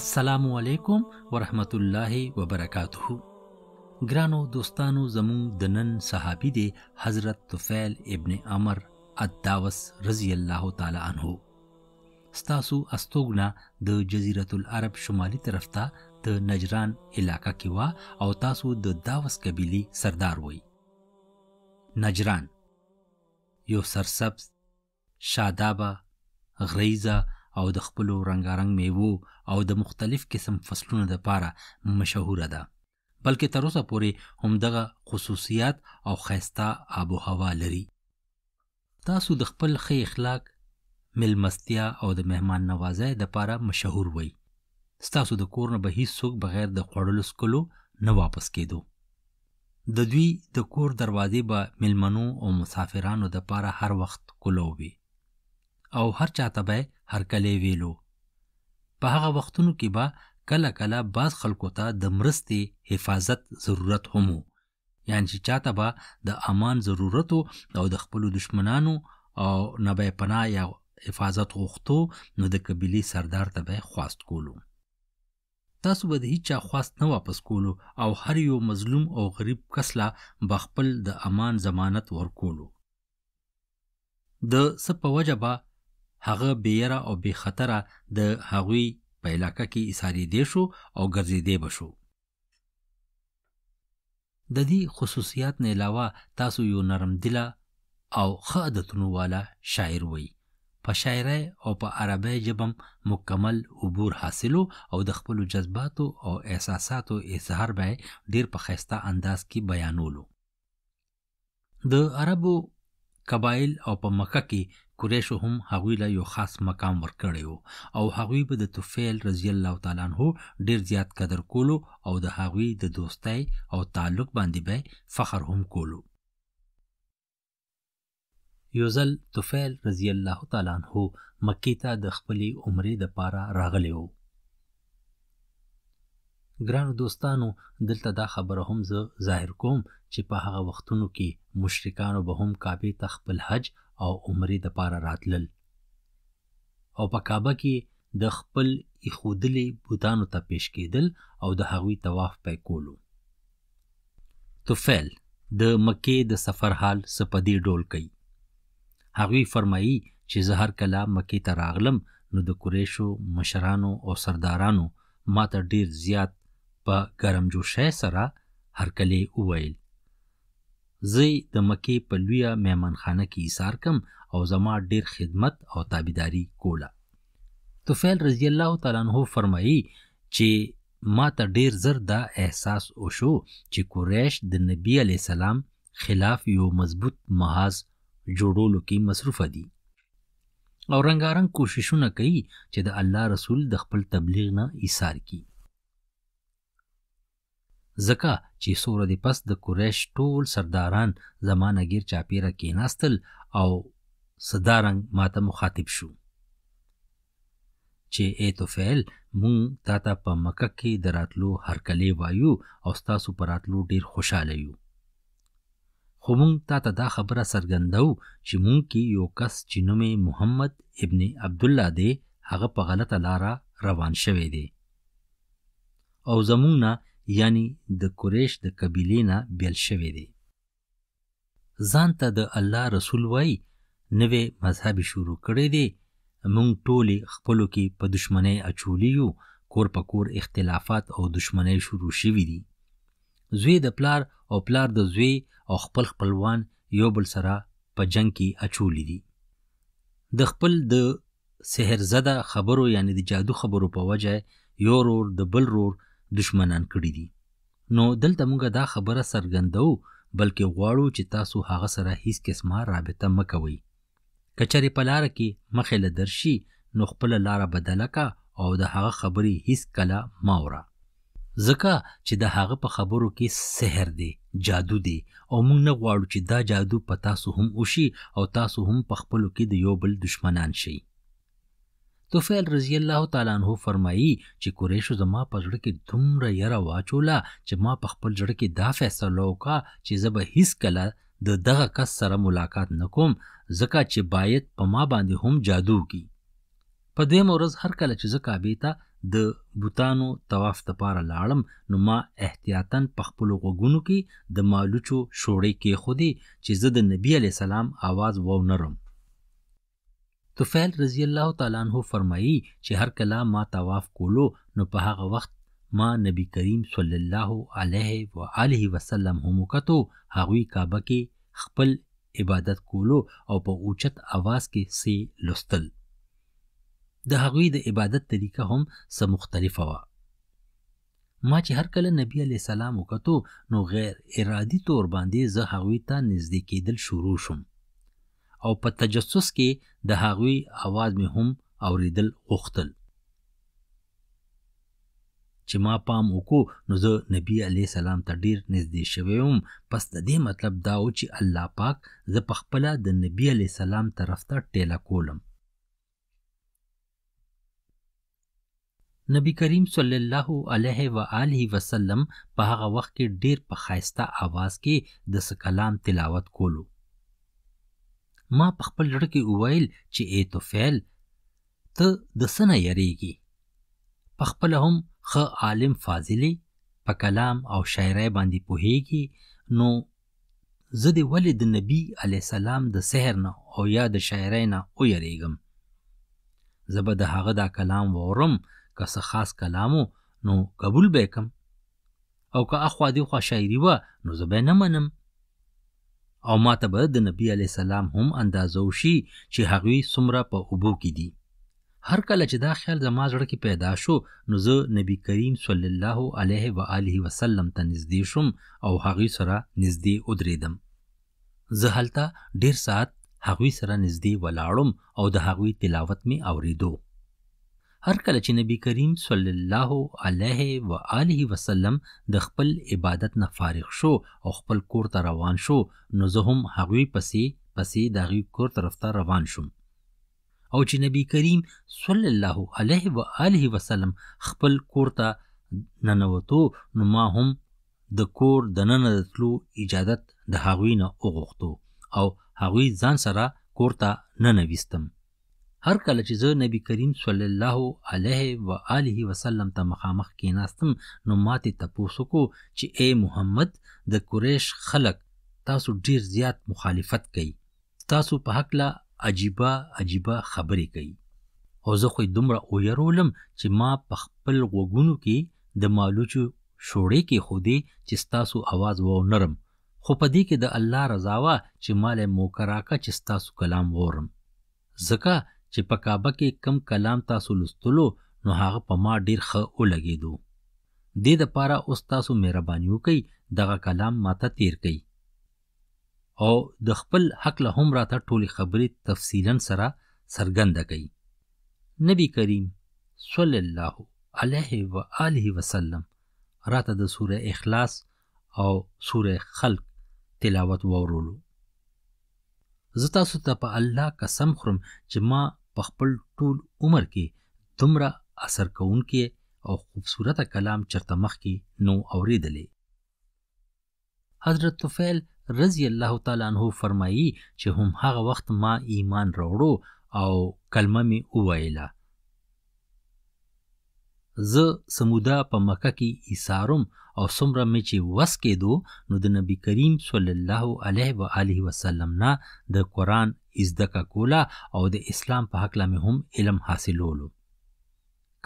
السلام علیکم ورحمت الله وبرکاته ګرانو دوستانو زموږ د نن صحابي دی حضرت طفیل ابن عمر الداوس رضی الله تعالی عنہ ستاسو استوګنا د جزیرۃ العرب شمالي طرف ته د نجران علاقہ کې وا او تاسو د داوس قبيلي سردار وای نجران یو سرسبز شادابه غریزه او د خپلو رنگارنګ میوو او د مختلف قسم فصلونو لپاره مشهوره ده بلکې تر اوسه پورې هم دغه خصوصیات او خیسته آب او هوا لري تاسو د خپل ښه اخلاق ملمستیا او د مهمان نوازۍ لپاره مشهور وئ ستاسو د کور نه به هیڅوک بغیر د خوړلو سکلو نه واپس کېدو د دوی د کور دروازې به ملمنو او مسافرانو د پاره هر وخت کولو وي او هر چاته به هرکلی ویلو په هغه وختونو کې به کله کله بعض خلکو ته د مرستې حفاظت ضرورت هم یعنی چې چاته به د امان ضرورت او د خپلو دشمنانو او نبه پناه یا حفاظت غوښتو نو د قبیلې سردار ته به خواست کولو تاسو به د هیچا خواست نه واپس کولو او هر یو مظلوم او غریب کس لا بخپل د امان ضمانت ورکولو د سپه وجبه هغه بیره او بی خطره د هغوی په علاقه کې اساری دی شو او ګرځیدې بشو د دې خصوصیات نه علاوه تاسو یو نرم دله او ښه عادتونو والا شاعر وئ په شاعرۍ او په عربی ژبم مکمل عبور حاصلو او د خپلو جذباتو او احساساتو اظهار به ډیر په خیسته انداز کې بیانولو د عربو قبایل او په مکه کې قریشو هم هغوی له یو خاص مقام ورکړی وو او هغوی به د طفیل رضی الله تعالی عنہ ډیر زیات قدر کولو او د هغوی د دوستۍ او تعلق باندې به فخر هم کولو یوزل طفیل رضی الله تعالی عنہ مکی ته د خپلې عمرې د پاره راغلی وو ګرانو دوستانو دلته دا خبره هم زه ظاهر کوم چې په هغه وختونو کې مشرکانو به هم کعبه ته خپل حج او عمرې د پاره راتلل او په کعبه کې د خپل ایخودلې بوتانو ته پیش کېدل او د هغوی طواف پې کولو توفیل د مکې د سفر حال سپدی ډول کوي هغوی فرمایي چې زه هر کله مکې ته راغلم نو د قریشو مشرانو او سردارانو ماته ډیر زیات په ګرم جوشۍ سره هر کله وویل زه د مکې په لویه میمنخانه کې ایثار کم او زما ډیر خدمت او تابعداري کوله توفیل رضی الله تعالی عنہ فرمایي چې ما ته ډیر زر دا احساس وشو چې قریش د نبی علی سلام خلاف یو مضبوط محاذ جوړولو کې مصروف دي او رنگارنګ کوششونه کوي چې د الله رسول د خپل تبلیغ نه ایثار کړي ځکه چې څو ورځې پس د قریش ټول سرداران زمانه گیر چاپیره کېناستل او صدارنګ ماته مخاطب شو چې ای توفیل مونږ تا ته په مکه کې د راتلو هرکلی وایو او ستاسو په راتلو ډیر خوشاله یو خو مونږ تا ته دا خبره څرګندو چې مونږ کې یو کس چې نومې محمد ابن عبدالله دی هغه په غلطه لاره روان شوی دی او زمونږ نه یعنی د قریش د قبیلې نه بیل شوی دی ځان ته د الله رسول وای نوې مذهب شروع کړی دی مونږ ټولې خپلو کې په دشمنۍ اچولی یو کور په کور اختلافات او دشمنۍ شروع شوي دي زوی د پلار او پلار د زوی او خپل خپلوان یو بل سره په جنگ کې اچولی دي د خپل د سحرزده خبرو یعنی د جادو خبرو په وجه یو رور د بل رور دشمنان کړی دي نو دلته موږ دا خبره سرګندو بلکې غواړو چې تاسو هغه سره هیڅ قسمه رابطه مکوئ کچری په لار کې مخې له درشي نو خپل لار بدله کا او د هغه خبرې هیڅ کله ماورا ځکه چې د هغه په خبرو کې سحر دی جادو دی او موږ نه غواړو چې دا جادو په تاسو هم وشي او تاسو هم په خپلو کې د یو بل دشمنان شئ توفیل رضی الله تعالی عنہ فرمایي چې قریشو زما په زړه کې دومره یره واچوله چې ما په خپل زړه کې دا فیصله وکړه چې زه به هیڅ کله د دغه کس سره ملاقات نکوم ځکه چې باید په ما باندې هم جادو کی په دې مورز هر کله چې زه کعبې ته د بوتانو طواف ته پاره لاړم نو ما احتیاطاً په خپل غوګونو کې د مالوچو شوړې کې خودي چې زه د نبی علی سلام आवाज وونرم طفیل رضی الله تعالی عنہ فرمایي چې هر کله ما طواف کولو نو په هغه وخت ما نبی کریم صلی الله علیه و آله وسلم هم کتو هغوی کعبه کې خپل عبادت کولو او په اوچت आवाज کې سي لستل د هغوی د عبادت طریقه هم سم مختلفه وه ما چې هر کله نبی علی سلام وکړو نو غیر ارادي تور باندې زه هغوی ته نږدې کېدل شروع شوم او په تجسس کې د هغوی आवाज مې هم اوریدل غوښتل چې ما پام وکړو نو زه نبی علی سلام ته ډیر نږدې شوی وم پس د دې مطلب دا و چې الله پاک زه په خپل د نبی علی سلام طرف ته ټیلا کولم نبی کریم صلی الله علیه و آله وسلم په هغه وخت کې ډیر په خایسته आवाज کې د کلام تلاوت کولو ما په خپل زړه کې وویل چې ای توفیل ته د څه نه یریږي پخپله هم ښه عالم فاضلې په کلام او شاعرۍ باندې پوهیږي نو زه دې ولې د نبی علیه السلام د سحر نه او یا د شاعرۍ نه ویریږم زه به د هغه دا کلام واورم که څه خاص کلامو نو قبول به کم او که اخوا دې خوا شاعري وه نو زه به نه منم او ماته به د نبی علی سلام هم اندازو شي چې هغوی څومره په اوبو کې دي هر کله چې دا خیال زما زړه کې پیدا شو نو زه نبی کریم صلی الله علیه و آله وسلم ته نږدې شوم او هغوی سره نږدې ودرېدم زه هلته ډیر ساعت هغوی سره نږدې ولاړم او د هغوی تلاوت می اوریدو هر کله چې نبی کریم صلی الله علیه و آله وسلم د خپل عبادت نه فارغ شو او خپل کور ته روان شو نو زه هم هغوی پسې پسې د هغوی کور طرف ته روان شوم او چې نبی کریم صلی الله علیه و آله وسلم خپل کور ته ننوتو نو ما هم د کور د ننه تلو اجازت د هغوی نه وغوښتو او هغوی ځان سره کور ته ننویستم هر کله چې زه نبی کریم صلی الله علیه و آله وسلم ته مخامخ کېناستم نو ماته تپوسو کو چې اے محمد د قریش خلق تاسو ډیر زیات مخالفت کوي تاسو په حق لا عجيبه عجيبه خبرې کوي او زه خو دومره اویرولم چې ما په خپل وګونو کې د مالوچو شوړې کې خودي چې تاسو आवाज و نرم خو په دې کې د الله رضا وا چې مال مو کراکا چې تاسو کلام ورم ځکه چې په کعبه کې کم کلام تاسو لستلو نو هغه په ما ډیر ښه ولګیدو دې د پاره اوس تاسو مهرباني وکئ دغه کلام ماته تیر کئ او د خپل حق له هم راته ټولې خبرې تفصیلا سره څرګنده کئ نبی کریم صلی الله علیه و آله وسلم راته د سوره اخلاص او سوره خلق تلاوت وورولو زه تاسو ته په الله قسم خورم چې ما په خپل ټول عمر کې دومره اثر کوونکی او خوبصورته کلام چرته مخکې نو اوریدلې حضرت طفیل رضی الله تعالی عنہ فرمایي چې هم هغه وخت ما ایمان راوړو او کلمه می وویله زه سمودا په مکه کې ایثارم او څومره مې چې وس کېدو نو د نبی کریم صلی الله علیه و آله وسلم نه د قران زده کا کوله او د اسلام په حق لمه هم علم حاصلولو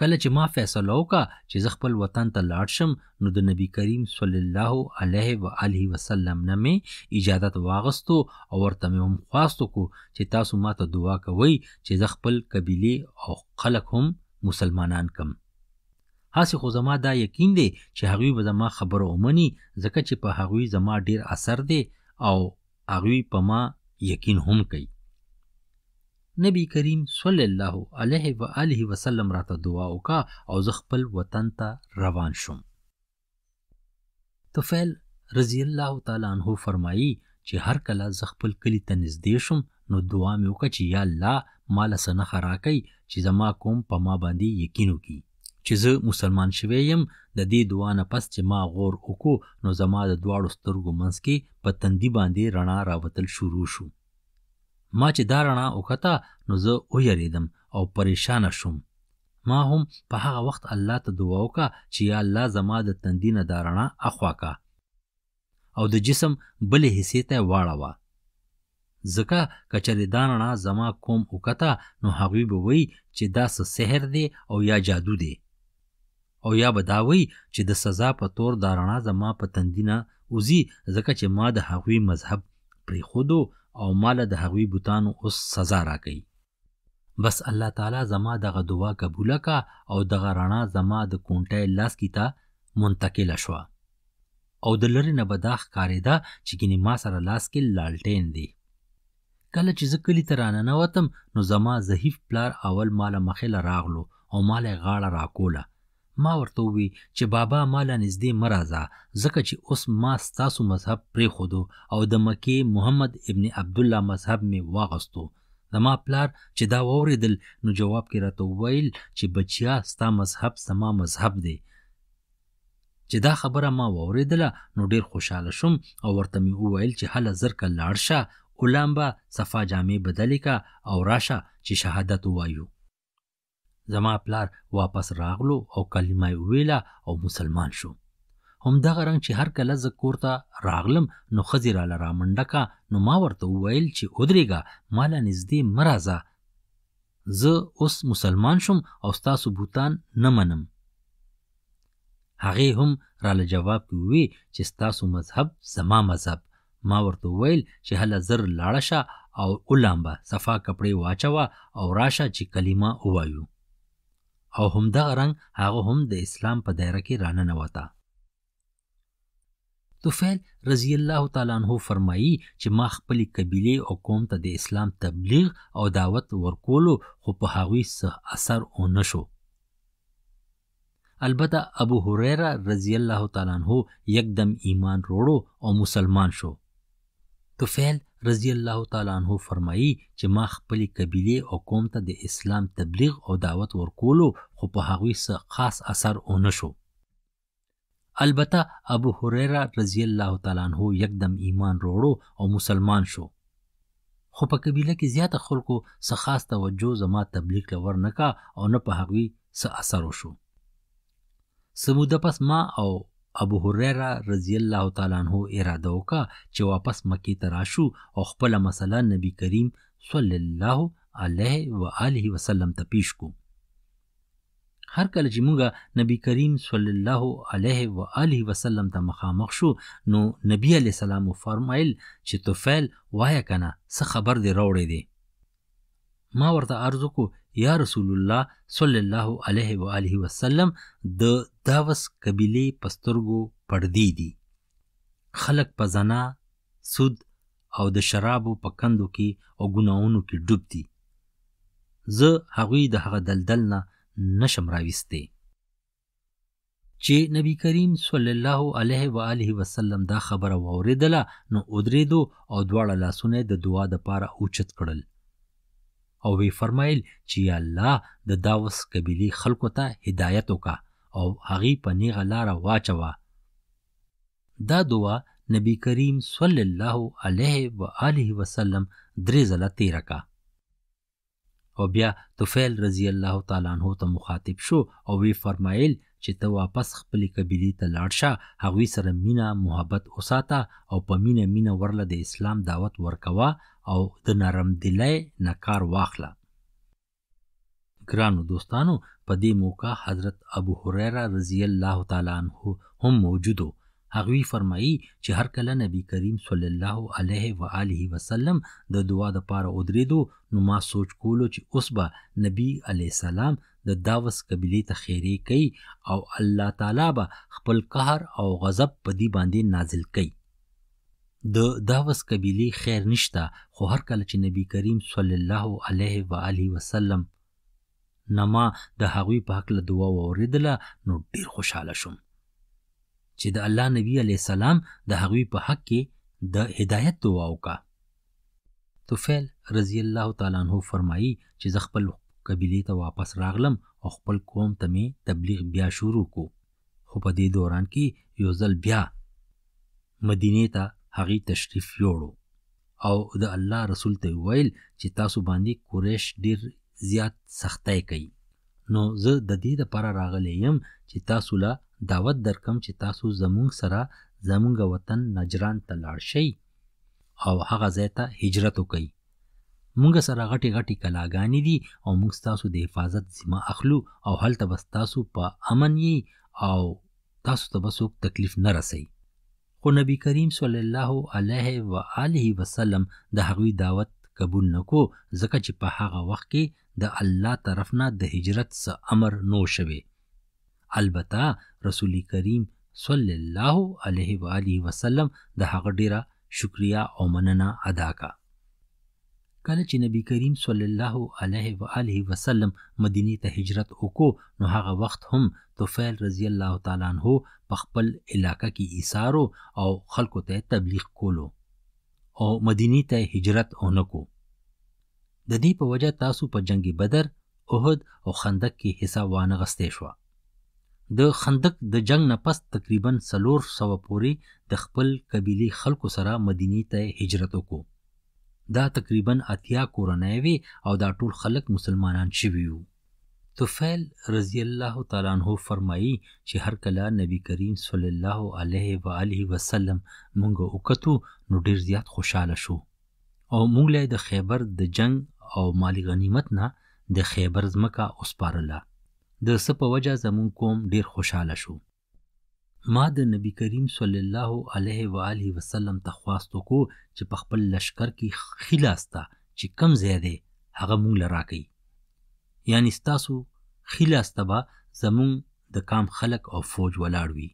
کله چې ما فیصله وکړه چې زه خپل وطن ته لاړ شم نو د نبی کریم صلی الله علیه و آله وسلم نه مې اجازه واغستو او ورته مې هم خواستو کو چې تاسو ما ته دعا کوئ چې زه خپل قبیله او خلک هم مسلمانان کم هسې خو زما دا یقین دی چې هغوی به زما خبره ومني ځکه چې په هغوی زما ډیر اثر دی او هغوی په ما یقین هم کوي نبی کریم صلی الله علیه و آله وسلم راته دعا وکا او زه خپل وطن ته روان شوم طفیل رضی الله تعالی عنہ فرمایي چې هر کله زه خپل کلی ته نږدې شوم نو دعا مې وکړه چې یا الله مال سنه خراکي چې زما قوم په ما باندې یقین وکړي چې زه مسلمان شوی یم د دې دعا نه پس چې ما غور وکړو نو زما د دواړو سترګو منځ کې په تندي باندې رڼا راوتل شروع شو ما چې دا رڼا وکته نو زه ویریدم او پریشانه شوم ما هم په هغه وخت الله ته دعا وکړه چې یا الله زما د تندې نه دا رڼا اخوا کا او د جسم بلې حصې ته واړوه ځکه که چېرې دا رڼا زما کوم وکته نو هغوی به وایي چې دا څه سحر دی او یا جادو دی او یا به دا وایي چې د سزا په تور دا رڼا زما په تندې نه وځي ځکه چې ما د هغوی مذهب پرېښودو او مال د هغوی بوتانو اوس سزا راکړي بس الله تعالی زما دغه دعا قبول کا او دغه رڼا زما د کونټه لاس کیتا منتقل شوه او د لری نه به دا ښکارېده چې ګینې ما سره لاس کې لالټین دی کله چې زه کلي ته راننوتم نو زما ضعیف پلار اول ماله مخې له راغلو او ماله غاړه راکوله ما ورته وی چې بابا مال نږدې مرزا ځکه چې اوس ما ستاسو مذهب پرې خودو او د مکی محمد ابن عبد الله مذهب می واغستو زما پلار چې دا وریدل نو جواب کې راته ویل چې بچیا ستا مذهب سما مذهب دی چې دا خبره ما وریدله نو ډیر خوشاله شوم او ورته می وویل چې هله زر کله لاړ شه اولامبا صفا جامې بدلې کا او راشه چې شهادت وایو زما پلار واپس راغلو او کلمه ویلا او مسلمان شو هم دغه رنګ چې هر کله زه کور ته راغلم نو خزی را لرا منډکا نو ما ورته وویل چې ودرېږه مالا نږدې مه راځه زه اوس مسلمان شوم او ستاسو بوتان نه منم هغې هم راله جواب وی چې ستاسو مذهب زما مذهب ما ورته وویل چې هله زر لاړه شه او اولامبه صفا کپړې واچوه او راشه چې کلمه ووایو او همدغه رنګ هغه هم د اسلام په دایره کې راننوته طفیل رضی الله تعالی عنہ فرمایي چې ما خپل قبيله او قوم ته د اسلام تبلیغ او دعوت ورکولو خو په هغوی څه اثر ونه شو البته ابو هريره رضی الله تعالی عنہ یکدم ایمان وروړو او مسلمان شو طفیل رضی الله تعالی عنہ فرمایي چې ما خپل قبيله او قوم ته د اسلام تبلیغ او دعوت ورکولو خو په هغوی څه خاص اثر ونه شو البته ابو هريره رضی الله تعالی عنہ یکدم ایمان وروړو او مسلمان شو خو په قبيله کې زیاته خلکو څه خاص توجه زما تبلیغ لور نکا او نه په هغوی څه اثر وشو سموده پس ما او ابو هريره رضی الله تعالی عنہ اراده وکا چې واپس مکی ته راشو او خپل مسله نبی کریم صلی الله علیه و آله وسلم ته پیښ کو هر کله چې موږ نبی کریم صلی الله علیه و آله وسلم ته مخامخ شو نو نبی علی السلام فرمایل چې توفیل وایا کنه څه خبر دی راوړی دی ما ورته عرض وکړو یا رسول الله صلی الله علیه و آله وسلم د داوس قبیله پسترګو پردی دي خلق په زنا سود او د شرابو په کندو کې او ګناونو کې ډوب دي زه هغوی د هغه دلدل نه نشم راویستی چې نبی کریم صلی الله علیه و آله وسلم دا خبره واوریدله نو ودریدو او دواړه لاسونه د دعا د پاره اوچت کړل او وی فرمایل چې الله د داوس قبيله خلکو ته هدایت وکا او هغه په نیغه لار واچوا دا دعا نبی کریم صلی الله علیه و آله وسلم درې ځله تیر کا او بیا توفیل رضی الله تعالی عنہ ته مخاطب شو او وی فرمایل چې ته واپس خپلې قبيله ته لاړ شه هغوی سره مینا محبت اوساته او په مینا مینا ورله د اسلام دعوت ورکوا او د نرم دلی نه کار واخله ګرانو دوستانو په دې موقع حضرت ابو هريره رضی الله تعالی عنہ هم موجودو هغوی فرمایي چې هر کله نبی کریم صلی الله علیه و آله وسلم د دعا د پاره ودریدو نو ما سوچ کولو چې اوس به نبی علی سلام د داوس قبيله ته خیری کوي او الله تعالی به خپل قهر او غضب په دې باندې نازل کوي د داوس قبيله خیر نشته خو هر کله چې نبی کریم صلی الله علیه و آله وسلم نما د هغوی په حق له دعا وریدله نو ډیر خوشاله شوم چې د الله نبی علی السلام د هغوی په حق کې د هدایت دعا وکړه توفیل رضی الله تعالی عنہ فرمایي چې زه خپل قبیلې ته واپس راغلم او خپل قوم ته می تبلیغ بیا شروع کو خو په دې دوران کې یو ځل بیا مدینه ته هغې تشریف یوړو او د الله رسول ته ویل چې تاسو باندې قریش ډیر زیات سختۍ کوي نو زه د دې لپاره راغلی یم چې تاسو له دعوت درکم چې تاسو زمونږ سره زمونږ وطن نجران ته لاړ شئ او هغه ځای ته هجرت وکئ مونږ سره غټي غټي کلاګانې دي او مونږ تاسو د حفاظت ذمہ اخلو او هلته بس تاسو په امن یي او تاسو ته بس تکلیف نه رسي خو نبی کریم صلی الله علیه و آله وسلم د هغوی دعوت قبول نکو ځکه چې په هغه وخت کې د الله طرف نه د هجرت څخه امر نو شوي البته رسول کریم صلی الله علیه و آله وسلم د هغه ډیره شکریا او مننه ادا کړه کله چې نبی کریم صلی الله علیه و آله وسلم مدینه ته هجرت وکړو نو هغه وخت هم طفیل رضی الله تعالی عنہ په خپل علاقه کې ایثارو او خلکو ته تبلیغ کولو او مدینه ته هجرت اونکو د دې په وجه تاسو په جنگي بدر احد او خندق کې حصہ وانغستې شو د خندق د جنگ نه پس تقریبا سلور سو پوري د خپل قبيله خلکو سره مدینه ته هجرت وکړو دا تقریبا اتیا کورنۍ وي او دا ټول خلک مسلمانان شوي وو طفیل رضی الله تعالی عنہ فرمایي چې هر کله نبی کریم صلی الله علیه و آله وسلم مونږ وکړو نو ډیر زیات خوشاله شو او مونږ له د خیبر د جنگ او مالی غنیمت نه د خیبر زمکا اوسپارله د څه په وجه زمون کوم ډیر خوشاله شو ما د نبی کریم صلی الله علیه و آله وسلم ته خواست وکړو چې په خپل لشکر کې خلاستا چې کم زیاده هغه مونږ لراکې یعنی ستاسو خلاستا به زمونږ د کام خلق او فوج ولاړ وي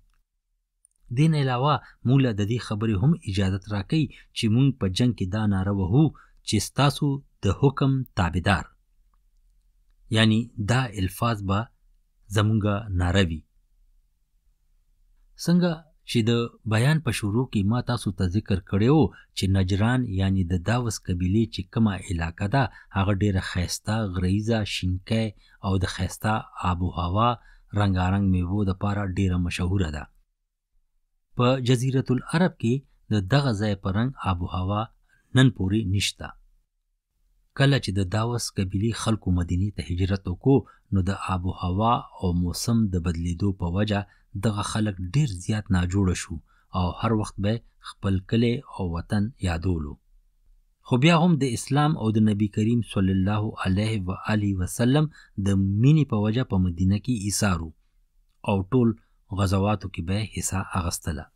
دین علاوه مونږ د دې خبرې هم اجازه راکې چې مونږ په جنگ کې دا ناره وهو چې ستاسو د حکم تابعدار یعنی دا الفاظ به زمونږه ناروي څنګه چې د بیان په شروع کې ما تاسو ته ذکر کړیو چې نجران یعنی د داوس قبيله چې کومه علاقه ده هغه ډیره خيستا غریزه شینکه او د خيستا آب او هوا رنگارنګ میوو د پاره ډیره مشهوره ده په جزیره العرب کې د دغه ځای پرنګ آب او هوا نن پوری نشته کله چې د داوس قبیلې خلکو مدینې ته هجرت وکړو نو د آب و هوا او موسم د بدلیدو په وجه دغه خلک ډیر زیات ناجوړه شو او هر وخت به خپل کلی او وطن یادولو خو بیا هم د اسلام او د نبی کریم صلی الله علیه و علیه وسلم د مینی په وجه په مدینه کې ایثارو او ټول غزواتو کې به حصہ اغستله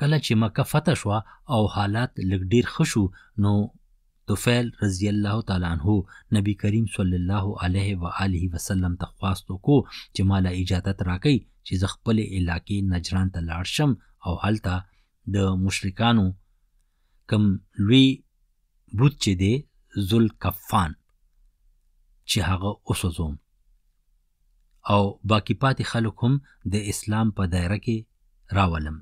کله چې مکه فتح شو او حالات لګ ډیر خشو نو د فعل رضی الله تعالی عنہ نبی کریم صلی الله علیه و آله وسلم ته خواست وکړو چې مالا اجازه راکړي چې ز خپل علاقې نجران ته لاړ شم او هلته د مشرکانو کم لوی بوت چې دی ذل کفان چې هغه اوسوزوم او باقی پاتې خلک هم د اسلام په دایره کې راولم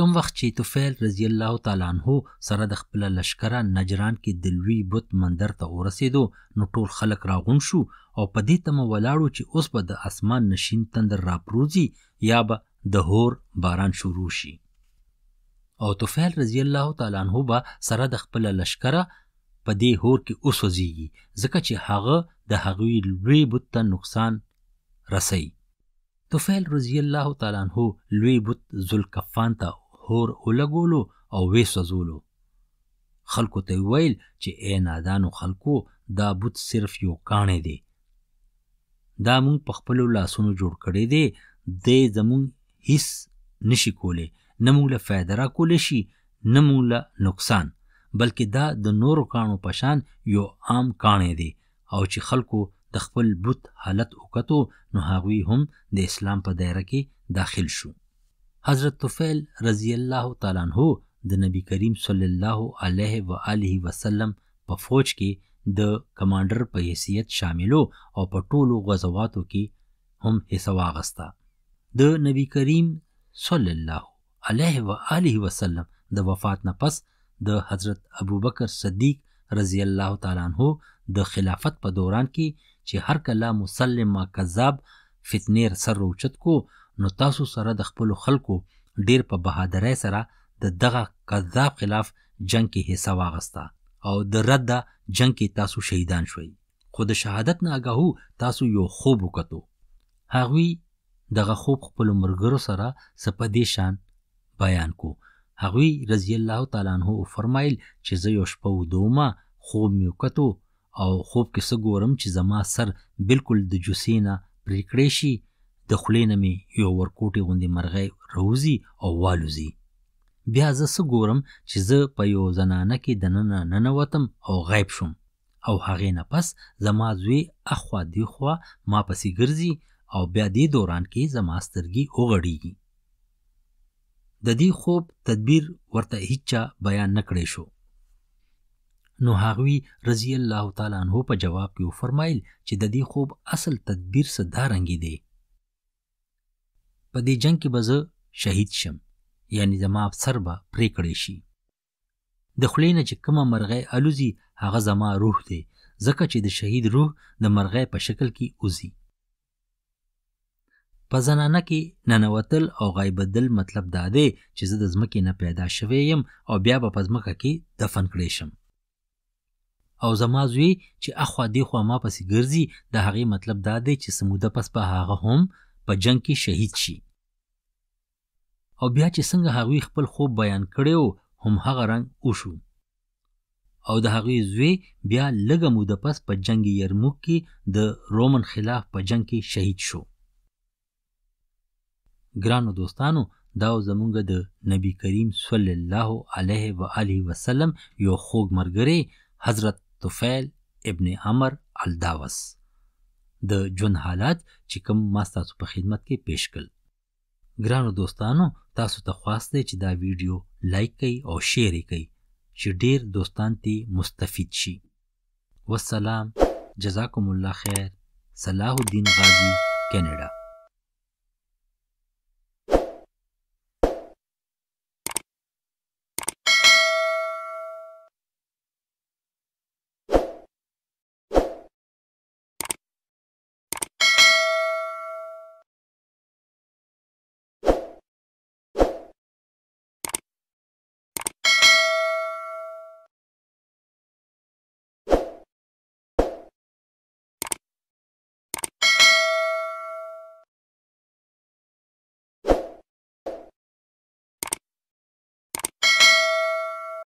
کم وخت چې توفیل رضی الله تعالی عنہ سره د خپل لشکره نجران کې د لوی بت مندر ته ورسېدو نو ټول خلک راغون شو او په دې تمه ولاړو چې اوس به د اسمان نشین تندر راپروزی یا به د هور باران شروع شي او توفیل رضی الله تعالی عنہ به سره د خپل لشکره په دې هور کې اوس وزيږي ځکه چې هغه د هغوی لوی بت ته نقصان رسي توفیل رضی الله تعالی عنہ لوی بت ذوالکفان ته اور ولګولو او وسوځولو خلکو ته ویل چې اے نادانو خلکو دا بوت صرف یو کاڼی دی دا مونږ په خپل لاسونو جوړ کړی دی د زمونږ هیڅ نشي کولې نه مونږ له فایده را کولې شي نه مونږ له نقصان بلکې دا د نورو کانو پشان یو عام کاڼی دی او چې خلکو د خپل بوت حالت وکتو نو هغوی هم د اسلام په دایره کې داخل شو حضرت طفیل رضی الله تعالی عنہ د نبی کریم صلی الله علیه و آله وسلم په فوج کې د کمانډر په حیثیت شاملو او په ټولو غزواتو کې هم حصہ واغستا د نبی کریم صلی الله علیه و آله وسلم د وفات نه پس د حضرت ابوبکر صدیق رضی الله تعالی عنہ د خلافت په دوران کې چې هر کله مسلم ما کذاب فتنې سر روچت کو نو تاسو سره د خپل خلکو ډیر په بهادرۍ سره د دغه کذاب خلاف جنگ کې حصہ واغستا او د رد جنگ کې تاسو شهیدان شوي خو د شهادت نه آگاهو تاسو یو خوب وکړو هغوی دغه خوب خپل مرګرو سره سپدې شان بیان کو هغوی رضی الله تعالی عنہ فرمایل چې زه یو شپه ودوما خوب مې وکړو او خوب کې څه ګورم چې زما سر بالکل د جوسینا پرې کړې شي د خولې نه مې یو ورکوټي غوندې مرغۍ روزي او والوزي بیا زه څه ګورم چې زه په یو زنانه کې دننه ننوتم او غیب شوم او هغې نه پس زما زوی اخوا دیخوا ما پسې ګرځي او بیا دې دوران کې زما سترګې وغړېږي د دې خوب تدبیر ورته هیچا بیان نه کړی شو نو هغوی رضی الله تعالی عنہ په جواب کې وفرمایل چې د دې خوب اصل تدبیر څه دارنګې دی په دې جنگ کې به زه شهید شم یعنی زما افسر به پرې کړی شي د خولې نه چې کومه مرغۍ الوزي هغه زما روح دی ځکه چې د شهید روح د مرغۍ په شکل کې اوزي په زنانه کې ننوتل او غایبدل مطلب دا دی چې زه د ځمکې نه پیدا شوی یم او بیا به په ځمکه کې دفن کړی شم او زما زوی چې اخوا دیخوا ما پسې ګرځي د هغې مطلب دا دی چې سموده پس به هغه هم په جنگ کې شهید شي او بیا چې څنګه هغوی خپل خوب بیان کړیو هم هغه رنګ وشو او د هغوی زوی بیا لږه موده پس په جنگ یرموک کې د رومن خلاف په جنگ کې شهید شو ګرانو دوستانو دا زمونږ د نبی کریم صلی الله علیه و آله وسلم یو خوږ مرګري حضرت طفیل ابن عمر الداوس د جون حالات چې کوم ما تاسو په خدمت کې پیښ کړ ګرانو دوستانو تاسو ته خواست دی چې دا ویډیو لایک کړئ او شیر کړئ چې ډیر دوستان ته مستفید شي والسلام جزاكم الله خیر صلاح الدین غازی کینیډا